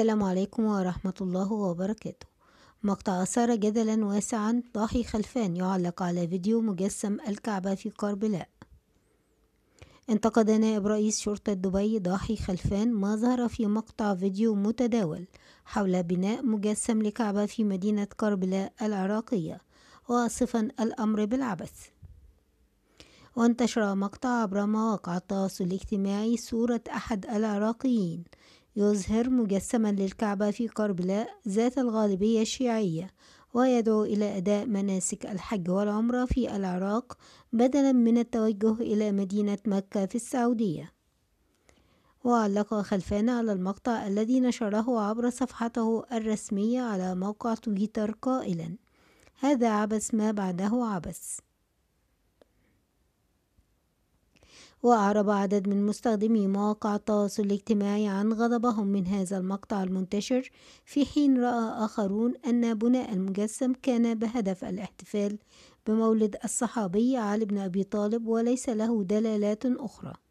السلام عليكم ورحمة الله وبركاته مقطع أثار جدلا واسعا ضاحي خلفان يعلق على فيديو مجسم الكعبة في كربلاء انتقد نائب رئيس شرطة دبي ضاحي خلفان ما ظهر في مقطع فيديو متداول حول بناء مجسم لكعبة في مدينة كربلاء العراقية واصفا الأمر بالعبث وانتشر مقطع عبر مواقع التواصل الاجتماعي صورة أحد العراقيين يظهر مجسما للكعبة في كربلاء ذات الغالبية الشيعية ويدعو إلى أداء مناسك الحج والعمرة في العراق بدلا من التوجه إلى مدينة مكة في السعودية وعلق خلفان على المقطع الذي نشره عبر صفحته الرسمية على موقع تويتر قائلا هذا عبث ما بعده عبث وأعرب عدد من مستخدمي مواقع التواصل الاجتماعي عن غضبهم من هذا المقطع المنتشر في حين رأى آخرون أن بناء المجسم كان بهدف الاحتفال بمولد الصحابي علي بن أبي طالب وليس له دلالات أخرى